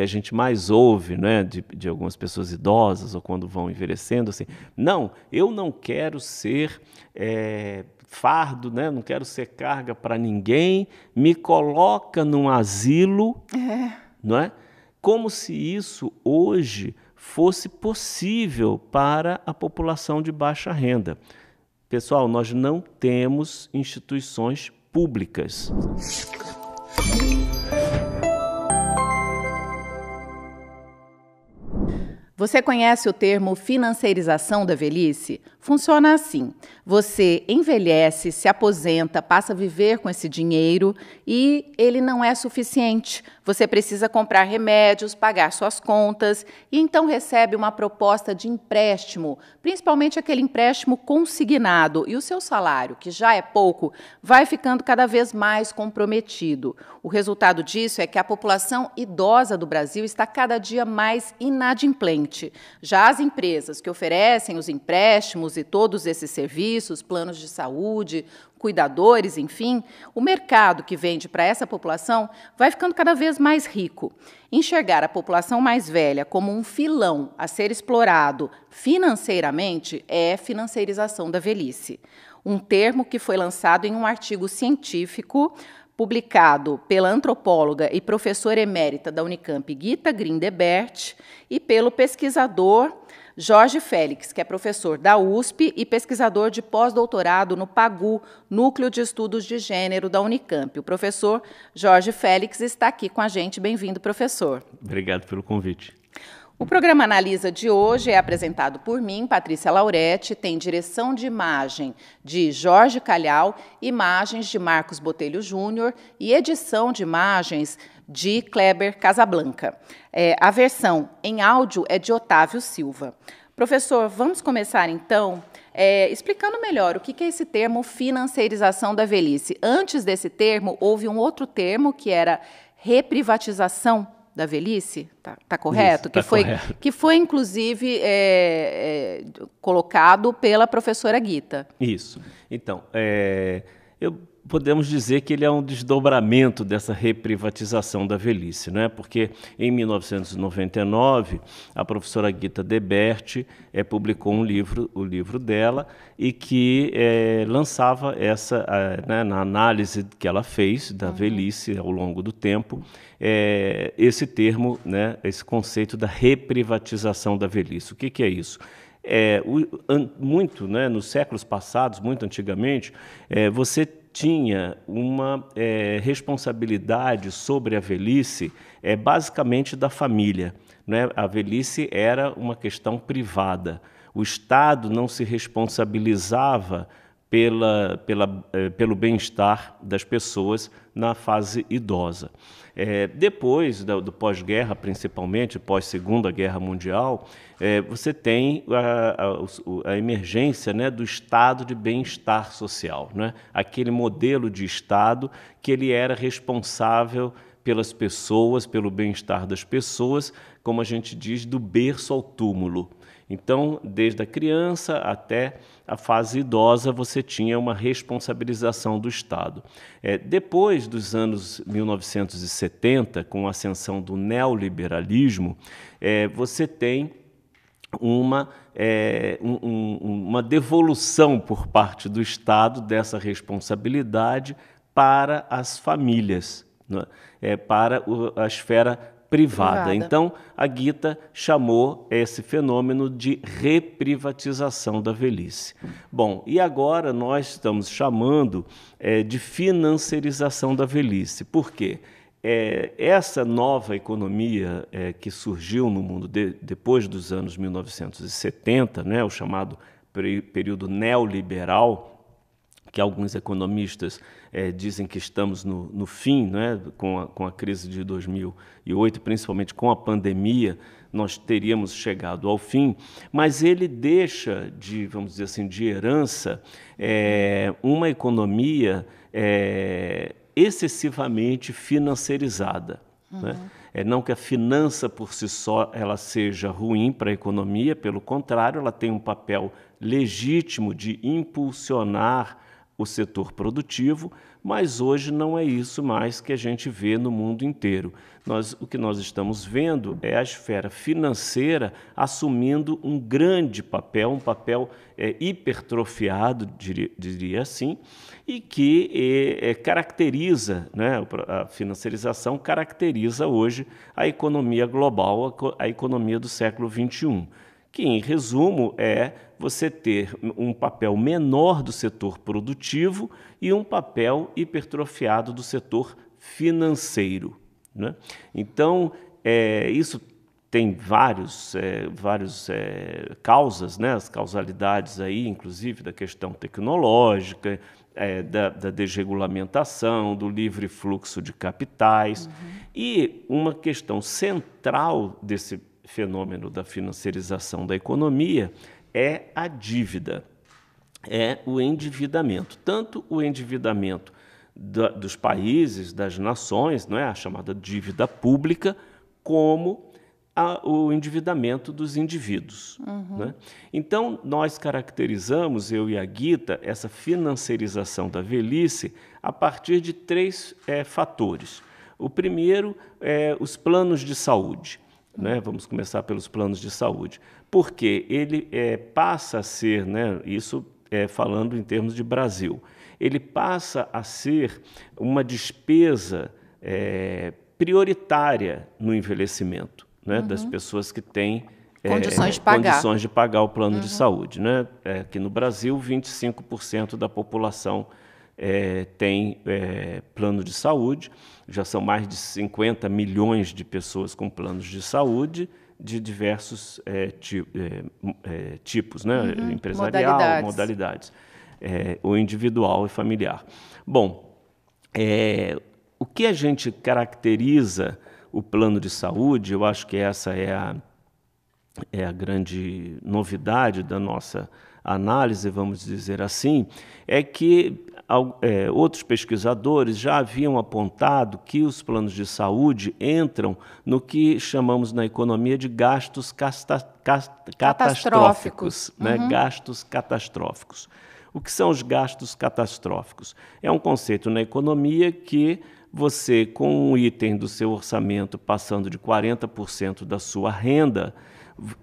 que a gente mais ouve né, de, de algumas pessoas idosas ou quando vão envelhecendo, assim, não, eu não quero ser é, fardo, né, não quero ser carga para ninguém, me coloca num asilo, é. não é? Como se isso hoje fosse possível para a população de baixa renda. Pessoal, nós não temos instituições públicas. Você conhece o termo financeirização da velhice? Funciona assim: você envelhece, se aposenta, passa a viver com esse dinheiro e ele não é suficiente. Você precisa comprar remédios, pagar suas contas e então recebe uma proposta de empréstimo, principalmente aquele empréstimo consignado, e o seu salário, que já é pouco, vai ficando cada vez mais comprometido. O resultado disso é que a população idosa do Brasil está cada dia mais inadimplente. Já as empresas que oferecem os empréstimos e todos esses serviços, planos de saúde, cuidadores, enfim, o mercado que vende para essa população vai ficando cada vez mais rico. Enxergar a população mais velha como um filão a ser explorado financeiramente é financeirização da velhice. Um termo que foi lançado em um artigo científico publicado pela antropóloga e professora emérita da Unicamp Gita Grindebert e pelo pesquisador Jorge Félix, que é professor da USP e pesquisador de pós-doutorado no PAGU, Núcleo de Estudos de Gênero da Unicamp. O professor Jorge Félix está aqui com a gente. Bem-vindo, professor. Obrigado pelo convite. O programa Analisa de hoje é apresentado por mim, Patrícia Lauretti, tem direção de imagem de Jorge Calhau, imagens de Marcos Botelho Júnior e edição de imagens de Kleber Casablanca. É, a versão em áudio é de Otávio Silva. Professor, vamos começar então é, explicando melhor o que é esse termo financiarização da velhice. Antes desse termo, houve um outro termo que era reprivatização da velhice, tá, tá correto? Isso, tá que foi correto. que foi inclusive é, é, colocado pela professora Guita. Isso. Então, é, eu, podemos dizer que ele é um desdobramento dessa reprivatização da velhice, não é? Porque em 1999 a professora Guita Debert é, eh, publicou um livro, o livro dela, e que é, lançava essa a, né, na análise que ela fez da uhum. velhice ao longo do tempo é, esse termo, né, esse conceito da reprivatização da velhice. O que, que é isso? É, o, an, muito, né, nos séculos passados, muito antigamente, é, você tinha uma é, responsabilidade sobre a velhice é, basicamente da família. Né? A velhice era uma questão privada. O Estado não se responsabilizava pela, pela, eh, pelo bem-estar das pessoas na fase idosa. É, depois do, do pós-guerra, principalmente pós-segunda guerra mundial, é, você tem a, a, a, emergência né, do estado de bem-estar social, né? aquele modelo de estado que ele era responsável pelas pessoas, pelo bem-estar das pessoas, como a gente diz, do berço ao túmulo. Então, desde a criança até a fase idosa, você tinha uma responsabilização do Estado. É, depois dos anos 1970, com a ascensão do neoliberalismo, é, você tem uma, é, um, um, uma devolução por parte do Estado dessa responsabilidade para as famílias, né? é, para a esfera privada. Então, a Guita chamou esse fenômeno de reprivatização da velhice. Bom, e agora nós estamos chamando é, de financiarização da velhice. Por quê? É, essa nova economia é, que surgiu no mundo de, depois dos anos 1970, né, o chamado período neoliberal, que alguns economistas é, dizem que estamos no, no fim, né, com, a, com a crise de 2008, principalmente com a pandemia, nós teríamos chegado ao fim, mas ele deixa de, vamos dizer assim, de herança é, uma economia é, excessivamente financiarizada. Né? Uhum. Né? É, não que a finança por si só ela seja ruim para a economia, pelo contrário, ela tem um papel legítimo de impulsionar o setor produtivo, mas hoje não é isso mais que a gente vê no mundo inteiro. Nós, o que nós estamos vendo é a esfera financeira assumindo um grande papel, um papel é, hipertrofiado, diria, diria, assim, e que é, é, caracteriza, né, a financiarização caracteriza hoje a economia global, a, a economia do século XXI que, em resumo, é você ter um papel menor do setor produtivo e um papel hipertrofiado do setor financeiro. Né? Então, é, isso tem vários, é, vários é, causas, né? as causalidades aí, inclusive da questão tecnológica, é, da, da, desregulamentação, do livre fluxo de capitais. Uhum. E uma questão central desse fenômeno da financiarização da economia é a dívida, é o endividamento. Tanto o endividamento da, dos países, das nações, não é a chamada dívida pública, como a, o endividamento dos indivíduos. Uhum. Né? Então, nós caracterizamos, eu e a Guita, essa financiarização da velhice a partir de três é, fatores. O primeiro é os planos de saúde. Né? Vamos começar pelos planos de saúde, porque ele é, passa a ser, né, isso é, falando em termos de Brasil, ele passa a ser uma despesa é, prioritária no envelhecimento né, uhum. das pessoas que têm é, condições, de, pagar. de pagar o plano uhum. de saúde. Né? É, aqui no Brasil, 25% da população é, tem plano de saúde já são mais de 50 milhões de pessoas com planos de saúde de diversos é, ti, é, tipos, né? Uhum, empresarial, modalidades, modalidades é, o individual e familiar. Bom, o que a gente caracteriza o plano de saúde, eu acho que essa é a, é a grande novidade da nossa análise, vamos dizer assim, é que é, outros pesquisadores já haviam apontado que os planos de saúde entram no que chamamos na economia de gastos casta, catastróficos. catastróficos né? uhum. né? Gastos catastróficos. O que são os gastos catastróficos? É um conceito na economia que você, com um item do seu orçamento passando de 40% da sua renda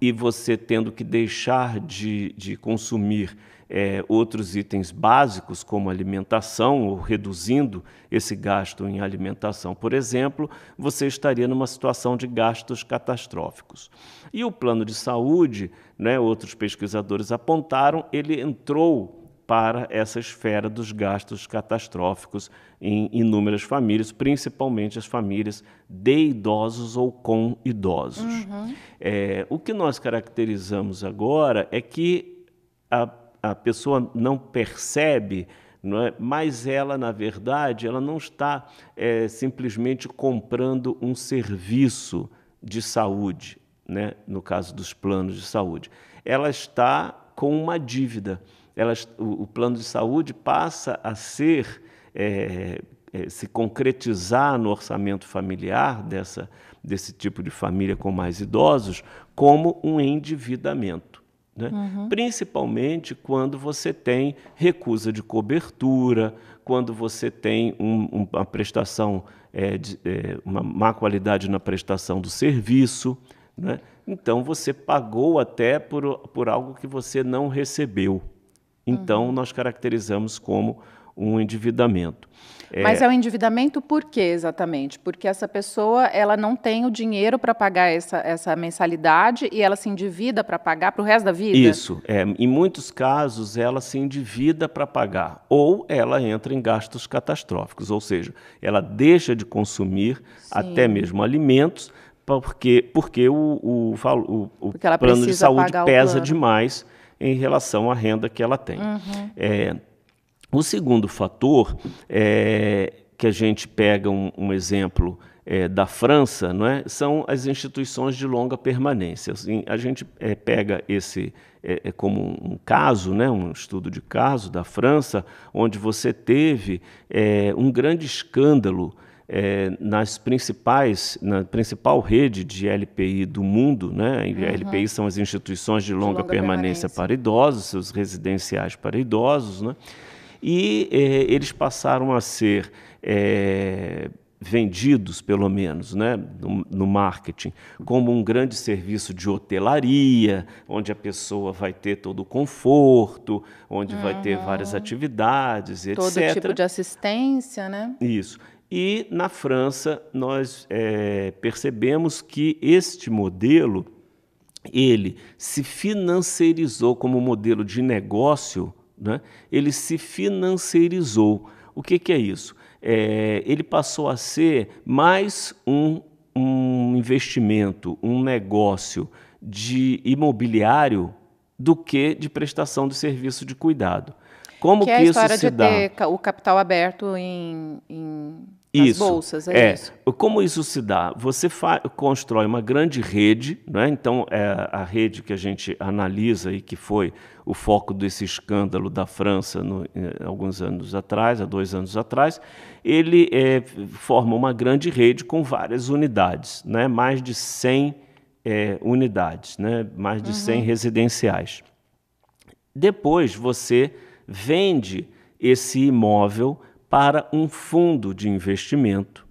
e você tendo que deixar de, de consumir é, outros itens básicos, como alimentação, ou reduzindo esse gasto em alimentação, por exemplo, você estaria numa situação de gastos catastróficos. E o plano de saúde, né, outros pesquisadores apontaram, ele entrou para essa esfera dos gastos catastróficos em inúmeras famílias, principalmente as famílias de idosos ou com idosos. Uhum. É, o que nós caracterizamos agora é que a a pessoa não percebe, não é? mas ela, na verdade, ela não está é, simplesmente comprando um serviço de saúde, né? no caso dos planos de saúde. Ela está com uma dívida. Ela, o, o plano de saúde passa a ser, é, é, se concretizar no orçamento familiar dessa, desse tipo de família com mais idosos, como um endividamento. Né? Uhum. Principalmente quando você tem recusa de cobertura, quando você tem um, uma prestação, é, de, é, uma má qualidade na prestação do serviço. Né? Então você pagou até por, por algo que você não recebeu. Então uhum. nós caracterizamos como um endividamento. É Mas é... é um endividamento por quê exatamente? Porque essa pessoa ela não tem o dinheiro para pagar essa, essa mensalidade e ela se endivida para pagar para o resto da vida? Isso. É, em muitos casos, ela se endivida para pagar ou ela entra em gastos catastróficos, ou seja, ela deixa de consumir Sim. até mesmo alimentos porque, porque o, o, o, o porque plano de saúde pesa demais em relação à renda que ela tem. Uhum. É, o segundo fator é, que a gente pega um, um exemplo é, da França, não é? São as instituições de longa permanência. Assim, a gente é, pega esse é, é como um caso, né, um estudo de caso da França, onde você teve é, um grande escândalo é, nas principais, na principal rede de LPI do mundo, né? Uhum. LPI são as instituições de longa, de longa permanência, permanência, para idosos, seus residenciais para idosos, né? e eh, eles passaram a ser eh, vendidos, pelo menos, né, no, no, marketing, como um grande serviço de hotelaria, onde a pessoa vai ter todo o conforto, onde uhum. vai ter uhum. várias atividades, todo etc. Todo tipo de assistência, né? Isso. E na França nós é, percebemos que este modelo ele se financiarizou como modelo de negócio né? ele se financiarizou. O que, que é isso? É, ele passou a ser mais um, um investimento, um negócio de imobiliário do que de prestação de serviço de cuidado. Como que, que é a história isso se de dá? ter o capital aberto em, em as isso. bolsas, é, é, isso. Como isso se dá? Você constrói uma grande rede, né? então é a rede que a gente analisa e que foi o foco desse escândalo da França no, eh, alguns anos atrás, há dois anos atrás, ele é, forma uma grande rede com várias unidades, né? mais de 100 é, eh, unidades, né? mais de uhum. 100 residenciais. Depois você vende esse imóvel para um fundo de investimento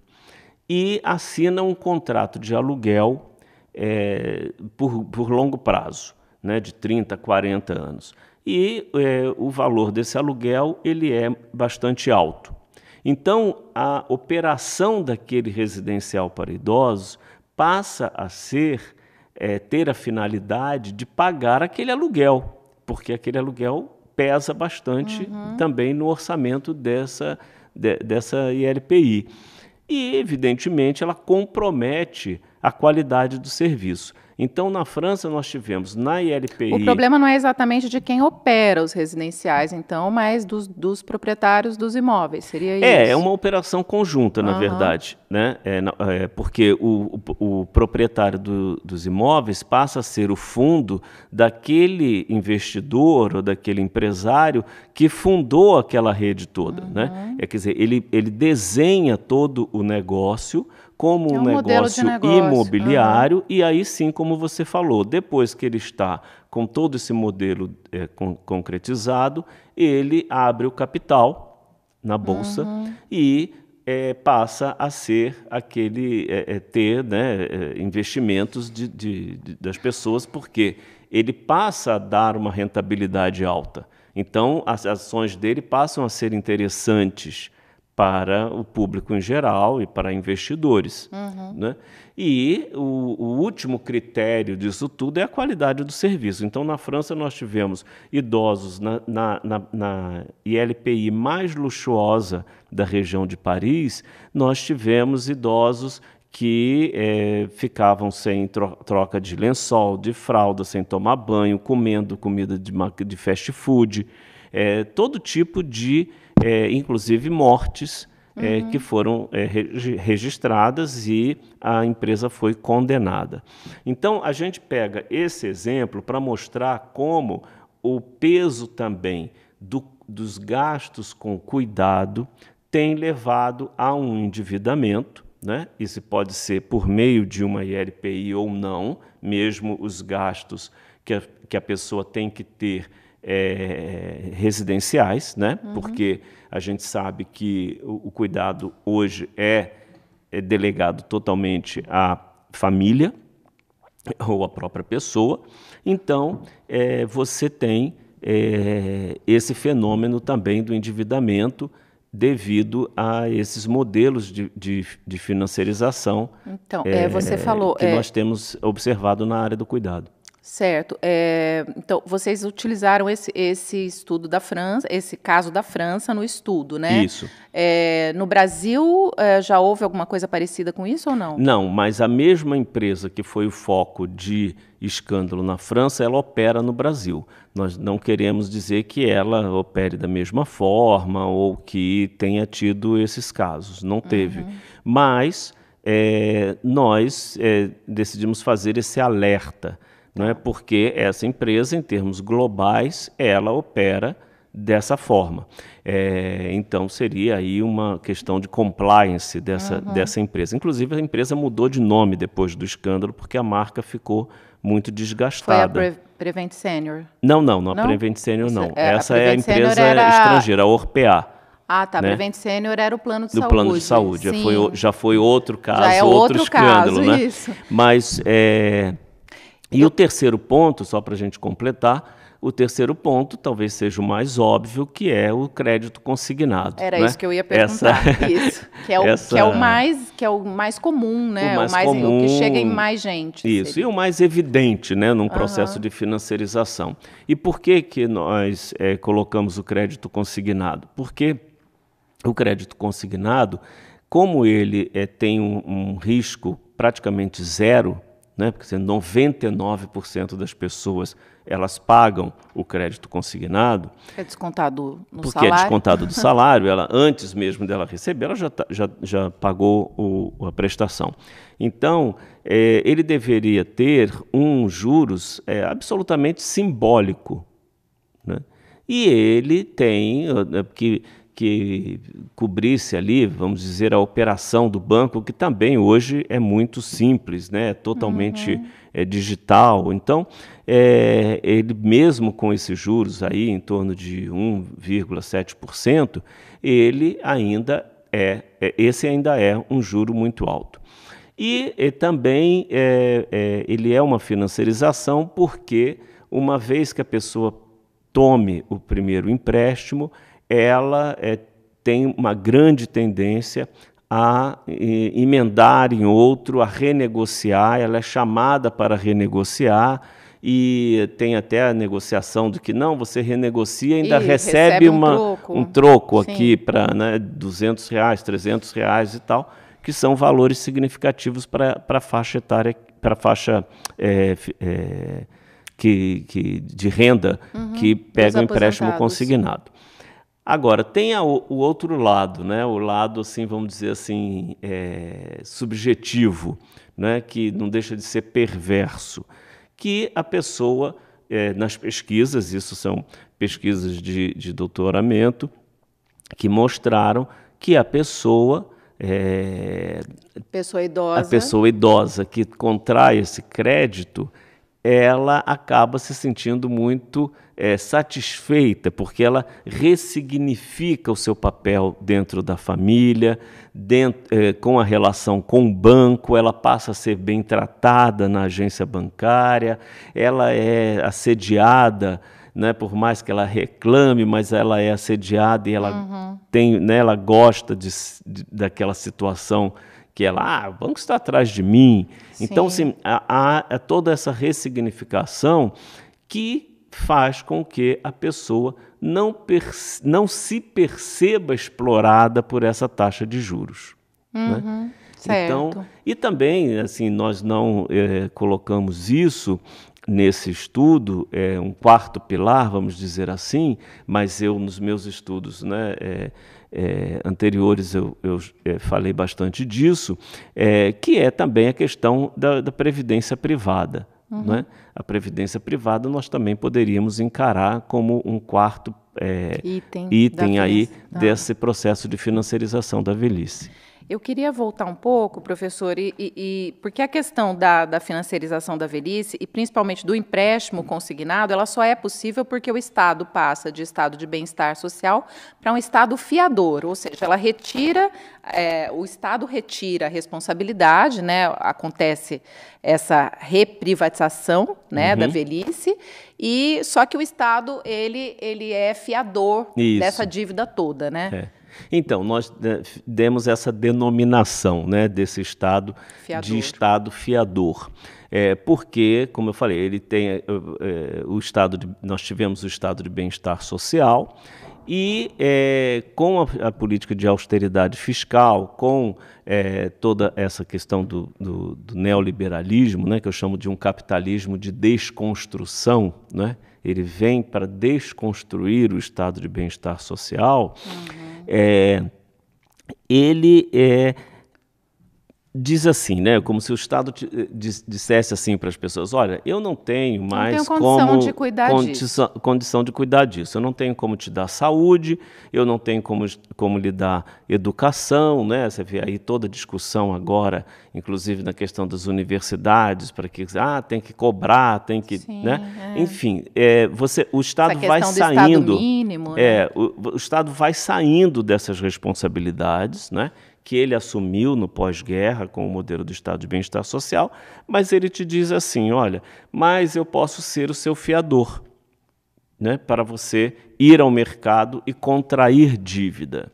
e assina um contrato de aluguel é, por, por, longo prazo, né, de 30, 40 anos. E é, o valor desse aluguel ele é bastante alto. Então, a operação daquele residencial para idosos passa a ser é, ter a finalidade de pagar aquele aluguel, porque aquele aluguel pesa bastante uhum. também no orçamento dessa, de, dessa ILPI. E, evidentemente, ela compromete a qualidade do serviço. Então, na França, nós tivemos na ILPI. O problema não é exatamente de quem opera os residenciais, então, mas dos, dos proprietários dos imóveis, seria é, isso? É, é uma operação conjunta, na uhum. verdade, né? É, é, porque o, o, o proprietário do, dos imóveis passa a ser o fundo daquele investidor ou daquele empresário que fundou aquela rede toda, né? uhum. né? É, quer dizer, ele, ele desenha todo o negócio como é um, negócio, negócio, imobiliário, uhum. e aí sim, como você falou, depois que ele está com todo esse modelo é, concretizado, ele abre o capital na bolsa uhum. e é, passa a ser aquele é, é, ter né, é, investimentos de, de, de, das pessoas, porque ele passa a dar uma rentabilidade alta. Então, as ações dele passam a ser interessantes para o público em geral e para investidores. Uhum. Né? E o, o, último critério disso tudo é a qualidade do serviço. Então, na França, nós tivemos idosos na, na, na, na ILPI mais luxuosa da região de Paris, nós tivemos idosos que é, ficavam sem troca de lençol, de fralda, sem tomar banho, comendo comida de, de fast food, é, todo tipo de é, inclusive mortes é, uhum. que foram é, registradas e a empresa foi condenada. Então, a gente pega esse exemplo para mostrar como o peso também do, dos gastos com cuidado tem levado a um endividamento. Né? Isso pode ser por meio de uma ILPI ou não, mesmo os gastos que a, que a pessoa tem que ter é, residenciais, né? Uhum. porque a gente sabe que o, o cuidado hoje é, é, delegado totalmente à família ou à própria pessoa. Então, é, você tem é, esse fenômeno também do endividamento devido a esses modelos de, de, de financiarização então, é, é você falou, que é nós temos observado na área do cuidado. Certo. É, então, vocês utilizaram esse, esse estudo da França, esse caso da França no estudo, né? Isso. É, no Brasil, é, já houve alguma coisa parecida com isso ou não? Não, mas a mesma empresa que foi o foco de escândalo na França, ela opera no Brasil. Nós não queremos dizer que ela opere da mesma forma ou que tenha tido esses casos. Não teve. Uhum. Mas é, nós é, decidimos fazer esse alerta não é? porque essa empresa, em termos globais, ela opera dessa forma. É, então seria aí uma questão de compliance dessa, uhum. dessa empresa. Inclusive a empresa mudou de nome depois do escândalo porque a marca ficou muito desgastada. Foi a Pre Prevent Senior? Não, não, não, não? É, é a Prevent Senior não. É, Essa a é a empresa era... estrangeira, a Orpea. Ah, tá. Né? Prevent Senior era o plano de Do saúde. Do plano de saúde. Já foi, já foi, outro caso, já é outro, outro escândalo, caso, né? Isso. Mas é, e o terceiro ponto, só para a gente completar, o terceiro ponto talvez seja o mais óbvio, que é o crédito consignado. Era né? isso que eu ia perguntar. Essa... Isso. Que é, o, Essa... que é, o, mais, que é o mais comum, né? O mais, o, mais comum... o que chega em mais gente. Isso, seria. e o mais evidente né, num processo de financiarização. E por que, que nós é, colocamos o crédito consignado? Porque o crédito consignado, como ele é, tem um, um risco praticamente zero né? porque 99% assim, das pessoas elas pagam o crédito consignado. É descontado no porque é salário. Porque é descontado do salário, ela antes mesmo dela receber, ela já, tá, já, já pagou o, a prestação. Então, é, ele deveria ter um juros é, absolutamente simbólico. Né? E ele tem é, é que que cobrisse ali, vamos dizer, a operação do banco, que também hoje é muito simples, né? É totalmente uhum. é, digital. Então, é, ele mesmo com esses juros aí em torno de 1,7%, ele ainda é, é, esse ainda é um juro muito alto. E, e também é, é, ele é uma financiarização porque uma vez que a pessoa tome o primeiro empréstimo, ela é, tem uma grande tendência a eh, emendar em outro, a renegociar, ela é chamada para renegociar e tem até a negociação do que não, você renegocia ainda e recebe, recebe um uma, troco. um troco aqui para né, 200 reais, 300 reais e tal, que são valores significativos para a faixa etária, para a faixa é, é, que, que, de renda uhum, que pega o empréstimo consignado. Agora, tem a, o outro lado, né? o lado, assim, vamos dizer assim, é, subjetivo, né? que não deixa de ser perverso, que a pessoa, é, nas pesquisas, isso são pesquisas de, de, doutoramento, que mostraram que a pessoa. É, pessoa idosa. A pessoa idosa que contrai esse crédito, ela acaba se sentindo muito é, satisfeita, porque ela ressignifica o seu papel dentro da família, dentro, é, eh, com a relação com o banco, ela passa a ser bem tratada na agência bancária, ela é assediada. Né, por mais que ela reclame, mas ela é assediada e ela uhum. tem, né, ela gosta de, de daquela situação que ela, ah, o banco está atrás de mim. Então, Sim. Então, assim, há, há é toda essa ressignificação que faz com que a pessoa não, não se perceba explorada por essa taxa de juros. Né? Uhum, né? Então, certo. e também, assim, nós não é, colocamos isso nesse estudo, é um quarto pilar, vamos dizer assim, mas eu, nos meus estudos, né? É, é, anteriores eu, eu é, falei bastante disso, é, que é também a questão da, da previdência privada. Uhum. Né? A previdência privada nós também poderíamos encarar como um quarto é, item, item aí desse ah. processo de financiarização da velhice. Eu queria voltar um pouco, professor, e, e porque a questão da, da, financiarização da velhice e principalmente do empréstimo consignado, ela só é possível porque o Estado passa de estado de bem-estar social para um estado fiador, ou seja, ela retira, é, o Estado retira a responsabilidade, né? Acontece essa reprivatização, né, uhum. da velhice e só que o Estado ele ele é fiador Isso. dessa dívida toda, né? É. Então, nós demos essa denominação né, desse Estado fiador. de Estado fiador. É, porque, como eu falei, ele tem é, o estado de, nós tivemos o estado de bem-estar social e é, com a, a, política de austeridade fiscal, com toda essa questão do, do, do neoliberalismo, né, que eu chamo de um capitalismo de desconstrução, né, ele vem para desconstruir o estado de bem-estar social. Uhum é, ele é diz assim, né? Como se o Estado eh, dissesse assim para as pessoas: olha, eu não tenho mais não tenho condição como de cuidar condi disso. condição de cuidar disso. Eu não tenho como te dar saúde, eu não tenho como, como lhe dar educação, né? Você vê aí toda a discussão agora, inclusive na questão das universidades, para que ah, tem que cobrar, tem que, Sim, né? É. Enfim, é, você, o Estado vai saindo, estado mínimo, né? é, o, o Estado vai saindo dessas responsabilidades, né? que ele assumiu no pós-guerra com o modelo do Estado de Bem-Estar Social, mas ele te diz assim: olha, mas eu posso ser o seu fiador né, para você ir ao mercado e contrair dívida.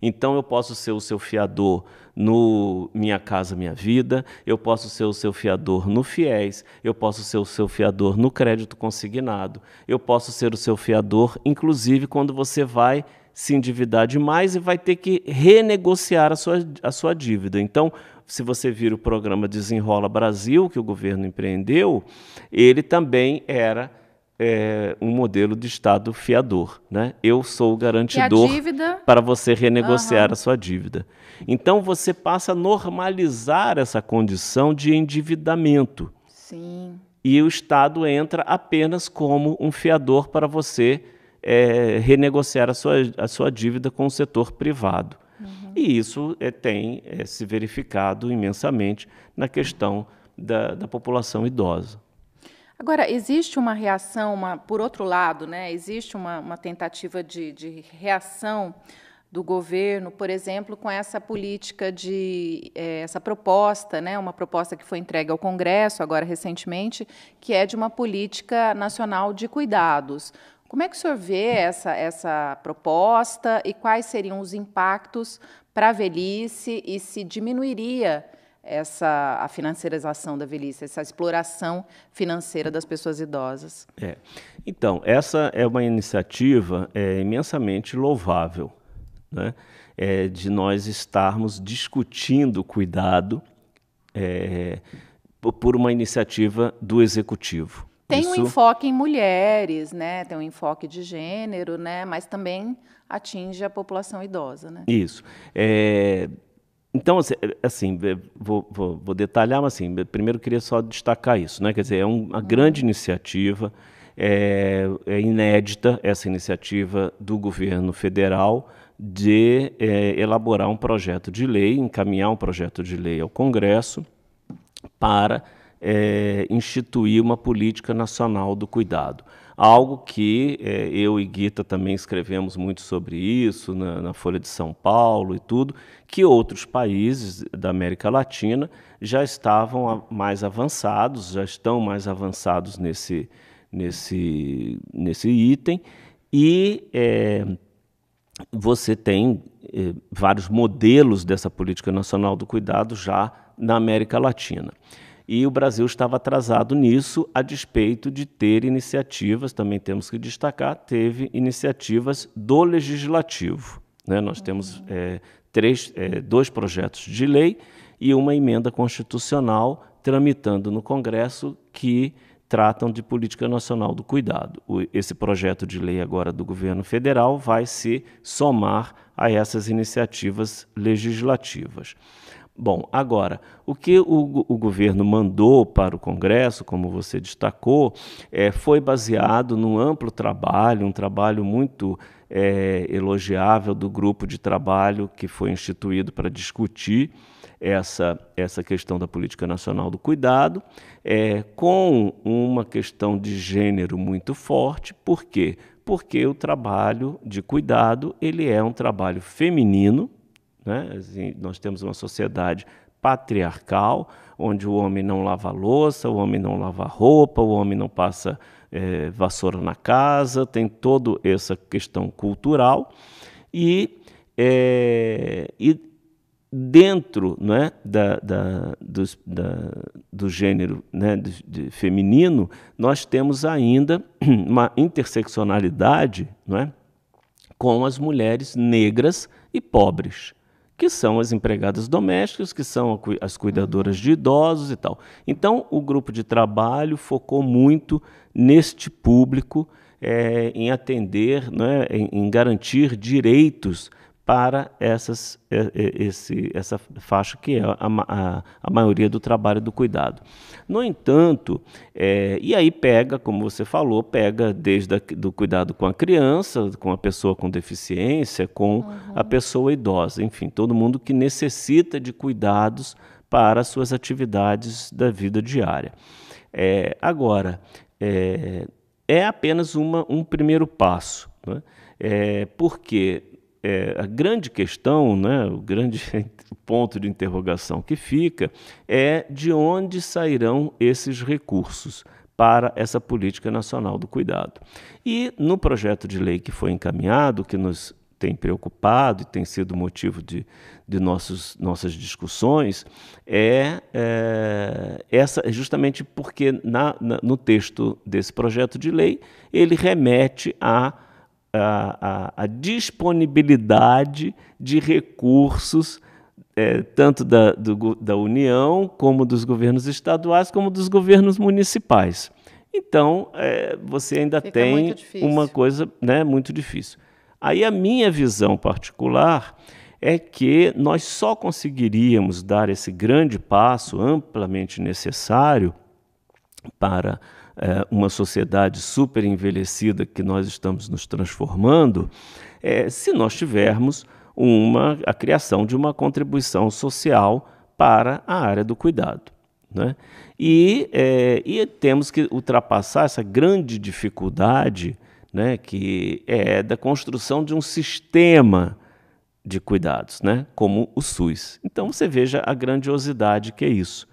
Então eu posso ser o seu fiador no Minha Casa Minha Vida, eu posso ser o seu fiador no FIES, eu posso ser o seu fiador no crédito consignado, eu posso ser o seu fiador, inclusive quando você vai se endividar demais e vai ter que renegociar a sua, a sua dívida. Então, se você vir o programa Desenrola Brasil, que o governo empreendeu, ele também era é, um modelo de Estado fiador. Né? Eu sou o é garantidor dívida... para você renegociar uhum. a sua dívida. Então, você passa a normalizar essa condição de endividamento. Sim. E o Estado entra apenas como um fiador para você é, renegociar a sua, a sua dívida com o setor privado. Uhum. E isso é, tem é, se verificado imensamente na questão da, da população idosa. Agora, existe uma reação, uma, por outro lado, né, existe uma, uma tentativa de, de reação do governo, por exemplo, com essa política de é, essa proposta, né, uma proposta que foi entregue ao Congresso agora recentemente, que é de uma política nacional de cuidados. Como é que o senhor vê essa, essa proposta e quais seriam os impactos para a velhice e se diminuiria essa a financiarização da velhice, essa exploração financeira das pessoas idosas? É. Então, essa é uma iniciativa é, imensamente louvável, né? É, de nós estarmos discutindo cuidado é, por uma iniciativa do executivo. Tem Isso... um enfoque em mulheres, né? Tem um enfoque de gênero, né? Mas também atinge a população idosa, né? Isso. É... Então, assim, é, assim é, vou, vou, vou, detalhar, mas assim, primeiro queria só destacar isso, né? Quer dizer, é uma uhum. grande iniciativa, é, é inédita essa iniciativa do governo federal de é, elaborar um projeto de lei, encaminhar um projeto de lei ao Congresso para é, instituir uma política nacional do cuidado. Algo que é, eu e Guita também escrevemos muito sobre isso na, na Folha de São Paulo e tudo, que outros países da América Latina já estavam mais avançados, já estão mais avançados nesse, nesse, nesse item, e é, você tem é, vários modelos dessa política nacional do cuidado já na América Latina e o Brasil estava atrasado nisso, a despeito de ter iniciativas, também temos que destacar, teve iniciativas do legislativo. Né? Nós uhum. temos é, três, é, dois projetos de lei e uma emenda constitucional tramitando no Congresso que tratam de política nacional do cuidado. esse projeto de lei agora do governo federal vai se somar a essas iniciativas legislativas. Bom, agora, o que o, o, governo mandou para o Congresso, como você destacou, é, foi baseado num amplo trabalho, um trabalho muito é, elogiável do grupo de trabalho que foi instituído para discutir essa, essa questão da política nacional do cuidado, é, com uma questão de gênero muito forte. Por quê? Porque o trabalho de cuidado ele é um trabalho feminino, né? Assim, nós temos uma sociedade patriarcal, onde o homem não lava louça, o homem não lava roupa, o homem não passa é, vassoura na casa, tem toda essa questão cultural. E, é, e dentro né, da, da, dos, da, do gênero né, de, de feminino, nós temos ainda uma interseccionalidade né, com as mulheres negras e pobres que são as empregadas domésticas, que são as cuidadoras de idosos e tal. Então, o grupo de trabalho focou muito neste público, é, em atender, né, em, em garantir direitos para essas, esse, essa faixa que é a, a, a, maioria do trabalho do cuidado. No entanto, é, e aí pega, como você falou, pega desde a, do cuidado com a criança, com a pessoa com deficiência, com uhum. a pessoa idosa, enfim, todo mundo que necessita de cuidados para suas atividades da vida diária. É, agora, é, é apenas uma, um primeiro passo, né? é, porque é, a grande questão, né, o grande ponto de interrogação que fica é de onde sairão esses recursos para essa política nacional do cuidado. E no projeto de lei que foi encaminhado, que nos tem preocupado e tem sido motivo de, de nossos, nossas discussões é, é essa é justamente porque na, na, no texto desse projeto de lei ele remete a a, a, a disponibilidade de recursos é, tanto da, do, da União, como dos governos estaduais, como dos governos municipais. Então, é, você ainda Fica tem uma coisa né, muito difícil. Aí, a minha visão particular é que nós só conseguiríamos dar esse grande passo amplamente necessário para é, uma sociedade super envelhecida que nós estamos nos transformando, é, se nós tivermos uma, a criação de uma contribuição social para a área do cuidado. Né? E, é, e temos que ultrapassar essa grande dificuldade né, que é da construção de um sistema de cuidados, né, como o SUS. Então você veja a grandiosidade que é isso.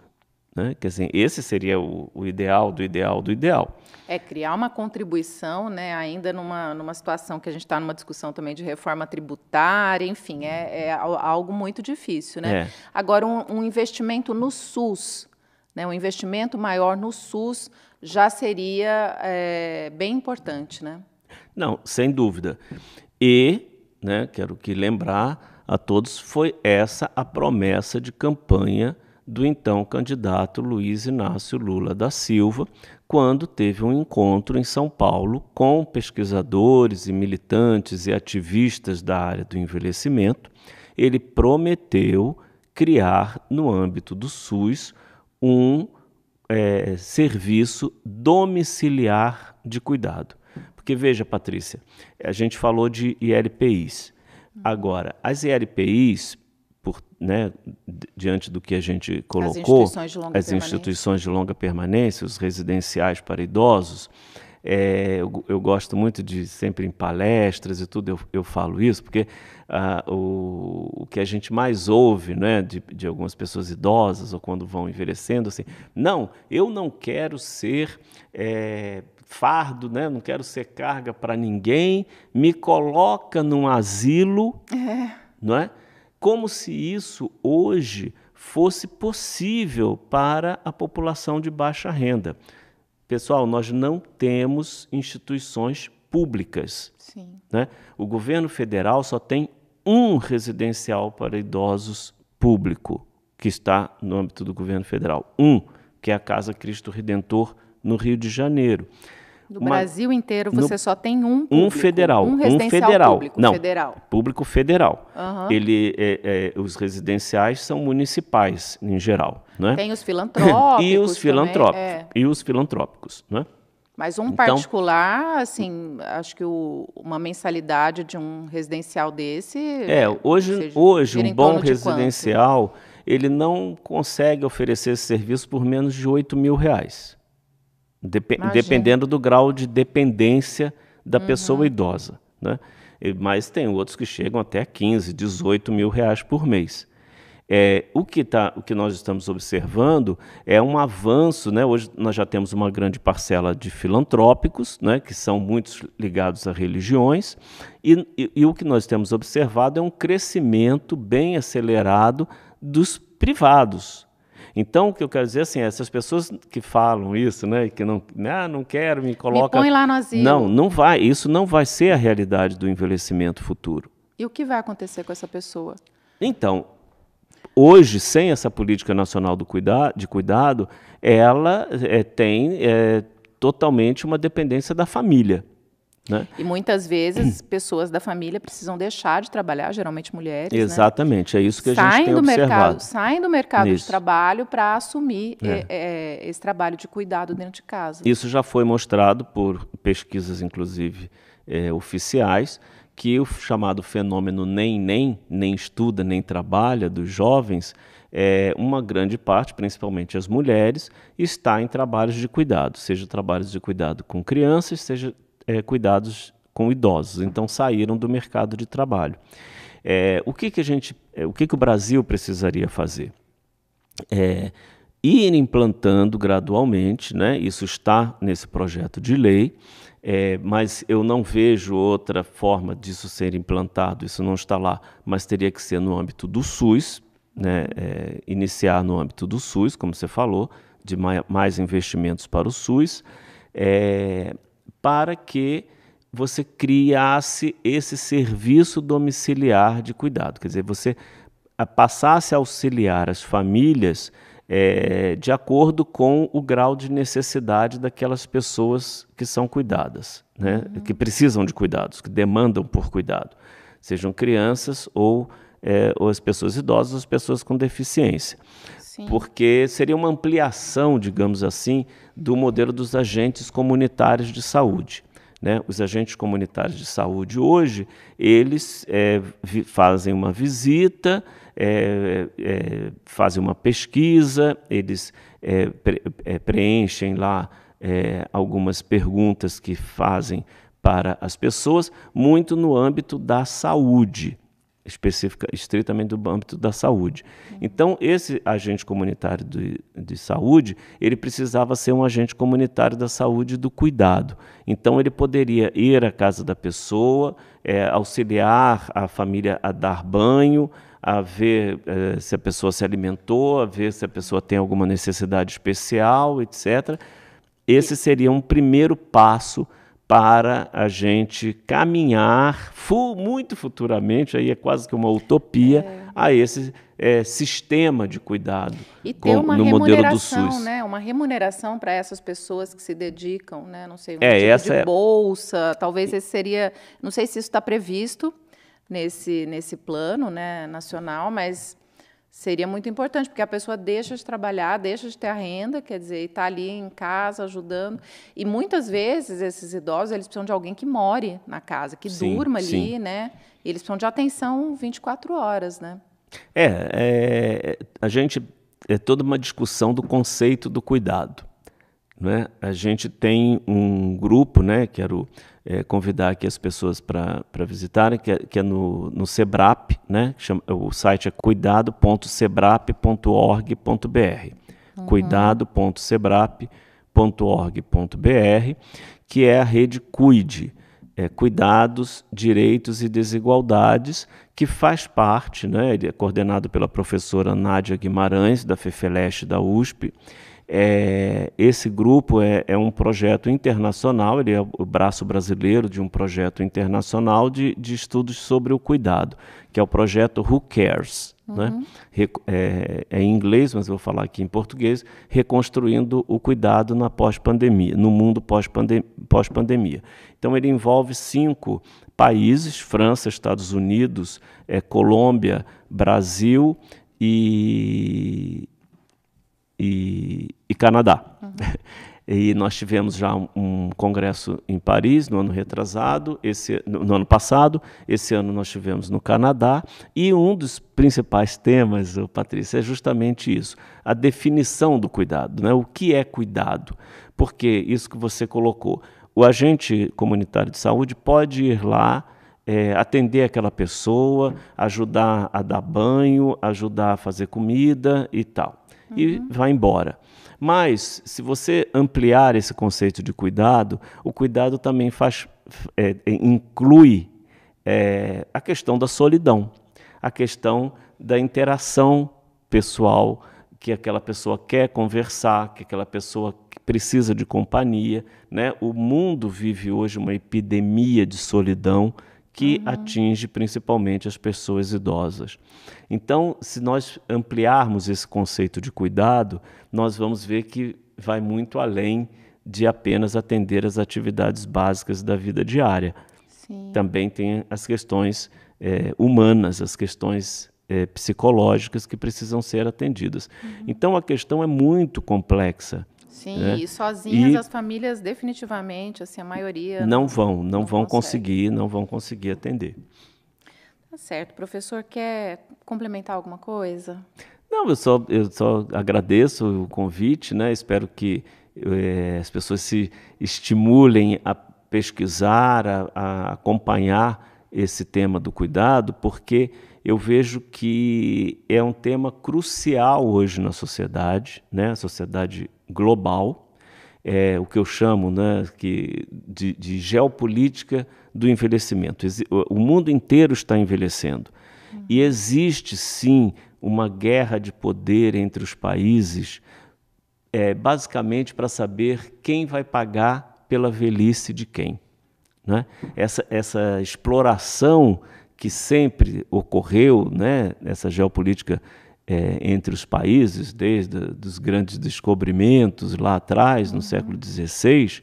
Né? Que, assim, esse seria o, o, ideal do ideal do ideal. É criar uma contribuição, né, ainda numa, numa situação que a gente está numa discussão também de reforma tributária, enfim, é, é algo muito difícil. Né? É. Agora, um, um, investimento no SUS, né, um investimento maior no SUS já seria é, bem importante. Né? Não, sem dúvida. E, né, quero que lembrar a todos, foi essa a promessa de campanha do então candidato Luiz Inácio Lula da Silva, quando teve um encontro em São Paulo com pesquisadores e militantes e ativistas da área do envelhecimento. Ele prometeu criar, no âmbito do SUS, um é, serviço domiciliar de cuidado. Porque veja, Patrícia, a gente falou de ILPIs. Agora, as ILPIs por, né, diante do que a gente colocou, as instituições de longa, instituições de longa permanência, os residenciais para idosos. É, eu, eu, gosto muito de sempre em palestras e tudo eu, eu falo isso porque uh, o, o que a gente mais ouve né, de, de algumas pessoas idosas ou quando vão envelhecendo assim não eu não quero ser é, fardo né não quero ser carga para ninguém me coloca num asilo é. não é como se isso hoje fosse possível para a população de baixa renda. Pessoal, nós não temos instituições públicas. Né? O governo federal só tem um residencial para idosos público, que está no âmbito do governo federal. Um, que é a Casa Cristo Redentor, no Rio de Janeiro. No uma, Brasil inteiro você no, só tem um público, um federal, um, um federal, público, não, federal. público federal. Uhum. Ele, é, é, os residenciais são municipais em geral, é Tem os filantrópicos e os filantrópicos é. e os filantrópicos, é Mas um então, particular, assim, acho que o, uma mensalidade de um residencial desse. É, hoje, seja, hoje um bom residencial quanto? ele não consegue oferecer esse serviço por menos de 8 mil reais dependendo do grau de dependência da uhum. pessoa idosa. Né? Mas tem outros que chegam até 15, 18 mil reais por mês. É, o, que tá, o que nós estamos observando é um avanço. Né? Hoje nós já temos uma grande parcela de filantrópicos, né? que são muitos ligados a religiões, e, e, e o que nós temos observado é um crescimento bem acelerado dos privados, então, o que eu quero dizer assim, é, essas pessoas que falam isso, né, que não, né, ah, não quero, me coloca. Me põe lá no asilo. Não, não vai. Isso não vai ser a realidade do envelhecimento futuro. E o que vai acontecer com essa pessoa? Então, hoje, sem essa política nacional do cuida de cuidado, ela é, tem é, totalmente uma dependência da família. Né? E muitas vezes pessoas da família precisam deixar de trabalhar, geralmente mulheres. Né? Exatamente, né? é isso que a gente tem do observado. Mercado, saem do mercado Nisso. de trabalho para assumir é. É, é, esse trabalho de cuidado dentro de casa. Isso já foi mostrado por pesquisas, inclusive é, oficiais, que o chamado fenômeno nem nem nem estuda nem trabalha dos jovens é, uma grande parte, principalmente as mulheres, está em trabalhos de cuidado, seja trabalhos de cuidado com crianças, seja é, cuidados com idosos, então saíram do mercado de trabalho. É, o que, que a gente, é, o que, que o Brasil precisaria fazer? É, ir implantando gradualmente, né? Isso está nesse projeto de lei, é, mas eu não vejo outra forma disso ser implantado. Isso não está lá, mas teria que ser no âmbito do SUS, né? É, iniciar no âmbito do SUS, como você falou, de mais investimentos para o SUS. É, para que você criasse esse serviço domiciliar de cuidado. Quer dizer, você ah, passasse a auxiliar as famílias é, de acordo com o grau de necessidade daquelas pessoas que são cuidadas, né? Uhum. que precisam de cuidados, que demandam por cuidado, sejam crianças ou, é, ou as pessoas idosas, ou as pessoas com deficiência. Sim. Porque seria uma ampliação, digamos assim, do modelo dos agentes comunitários de saúde. Né? Os agentes comunitários de saúde hoje, eles é, fazem uma visita, é, é, fazem uma pesquisa, eles é, pre é, preenchem lá é, algumas perguntas que fazem para as pessoas, muito no âmbito da saúde específica, estritamente do âmbito da saúde. Então, esse agente comunitário de, de, saúde, ele precisava ser um agente comunitário da saúde e do cuidado. Então, ele poderia ir à casa da pessoa, é, auxiliar a família a dar banho, a ver é, se a pessoa se alimentou, a ver se a pessoa tem alguma necessidade especial, etc. Esse seria um primeiro passo para a gente caminhar fu muito futuramente, aí é quase que uma utopia, é. a esse é, sistema de cuidado e ter com, uma no modelo do SUS. Né? Uma remuneração para essas pessoas que se dedicam, né? não sei, um é, tipo essa de é bolsa, talvez esse seria, não sei se isso está previsto nesse, nesse plano né, nacional, mas seria muito importante, porque a pessoa deixa de trabalhar, deixa de ter a renda, quer dizer, está ali em casa ajudando. E muitas vezes esses idosos, eles precisam de alguém que more na casa, que sim, durma ali, sim. né? E eles precisam de atenção 24 horas, né? É, é a gente é toda uma discussão do conceito do cuidado né, a gente tem um grupo, né, quero é, convidar aqui as pessoas para visitarem, que é, que é, no, no SEBRAP, né, chama, o site é cuidado.sebrap.org.br, uhum. cuidado.sebrap.org.br, que é a rede Cuide, é, Cuidados, Direitos e Desigualdades, que faz parte, né, ele é coordenado pela professora Nádia Guimarães, da FEFELESTE da USP, é, esse grupo é, é, um projeto internacional, ele é o braço brasileiro de um projeto internacional de, de estudos sobre o cuidado, que é o projeto Who Cares. Uhum. Né? É, é, em inglês, mas eu vou falar aqui em português, reconstruindo o cuidado na pós-pandemia, no mundo pós-pandemia. Pós então ele envolve cinco países: França, Estados Unidos, é, Colômbia, Brasil e, e, e Canadá. Uhum. E nós tivemos já um congresso em Paris no ano retrasado, esse, no ano passado. Esse ano nós tivemos no Canadá. E um dos principais temas, Patrícia, é justamente isso: a definição do cuidado. Né? O que é cuidado? Porque isso que você colocou, o agente comunitário de saúde pode ir lá. É, atender aquela pessoa, ajudar a dar banho, ajudar a fazer comida e tal uhum. e vai embora. Mas, se você ampliar esse conceito de cuidado, o cuidado também faz, é, é, inclui é, a questão da solidão, a questão da interação pessoal, que aquela pessoa quer conversar, que aquela pessoa precisa de companhia. Né? O mundo vive hoje uma epidemia de solidão que uhum. atinge principalmente as pessoas idosas. Então, se nós ampliarmos esse conceito de cuidado, nós vamos ver que vai muito além de apenas atender as atividades básicas da vida diária. Sim. Também tem as questões é, humanas, as questões é, psicológicas que precisam ser atendidas. Uhum. Então, a questão é muito complexa Sim, né? e sozinhas e as famílias definitivamente, assim, a maioria não, vão, não, não vão consegue. conseguir, não vão conseguir atender. Tá certo. O professor quer complementar alguma coisa? Não, eu só, eu só agradeço o convite, né? Espero que é, as pessoas se estimulem a pesquisar, a, a acompanhar esse tema do cuidado, porque eu vejo que é um tema crucial hoje na sociedade, né? A sociedade global, é, o que eu chamo né, que de, de geopolítica do envelhecimento. O mundo inteiro está envelhecendo. E existe, sim, uma guerra de poder entre os países, é, basicamente para saber quem vai pagar pela velhice de quem. Né? Essa, essa exploração que sempre ocorreu, né, essa geopolítica é, entre os países, desde os grandes descobrimentos lá atrás, no uhum. século XVI,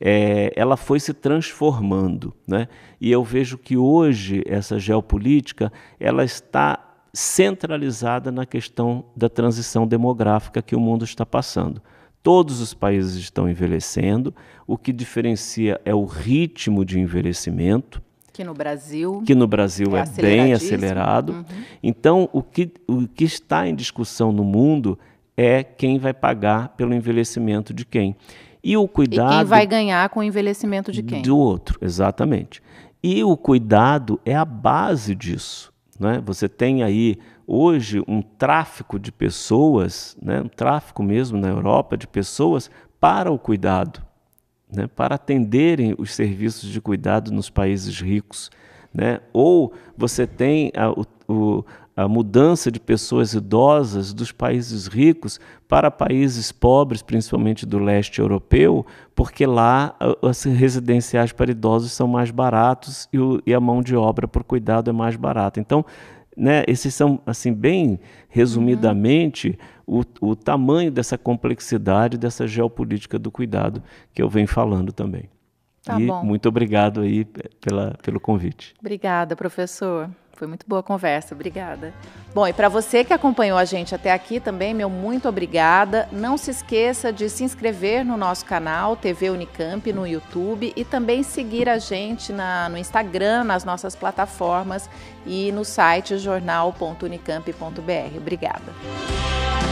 é, ela foi se transformando. Né? E eu vejo que hoje essa geopolítica ela está centralizada na questão da transição demográfica que o mundo está passando. Todos os países estão envelhecendo, o que diferencia é o ritmo de envelhecimento. Que no Brasil, que no Brasil é, é bem acelerado. Uhum. Então, o que, o que está em discussão no mundo é quem vai pagar pelo envelhecimento de quem. E o cuidado. E quem vai ganhar com o envelhecimento de quem? Do outro, exatamente. E o cuidado é a base disso. Né? Você tem aí hoje um tráfico de pessoas, né? um tráfico mesmo na Europa de pessoas para o cuidado né, para atenderem os serviços de cuidado nos países ricos. Né? Ou você tem a, o, a mudança de pessoas idosas dos países ricos para países pobres, principalmente do leste europeu, porque lá os residenciais para idosos são mais baratos e, o, e a mão de obra por cuidado é mais barata. Então, né? Esses são, assim, bem resumidamente, uhum. o, o tamanho dessa complexidade dessa geopolítica do cuidado que eu venho falando também. Tá e bom. muito obrigado aí pela, pelo convite. Obrigada, professor. Foi muito boa a conversa, obrigada. Bom, e para você que acompanhou a gente até aqui também, meu muito obrigada. Não se esqueça de se inscrever no nosso canal TV Unicamp no YouTube e também seguir a gente na, no Instagram, nas nossas plataformas e no site jornal.unicamp.br. Obrigada.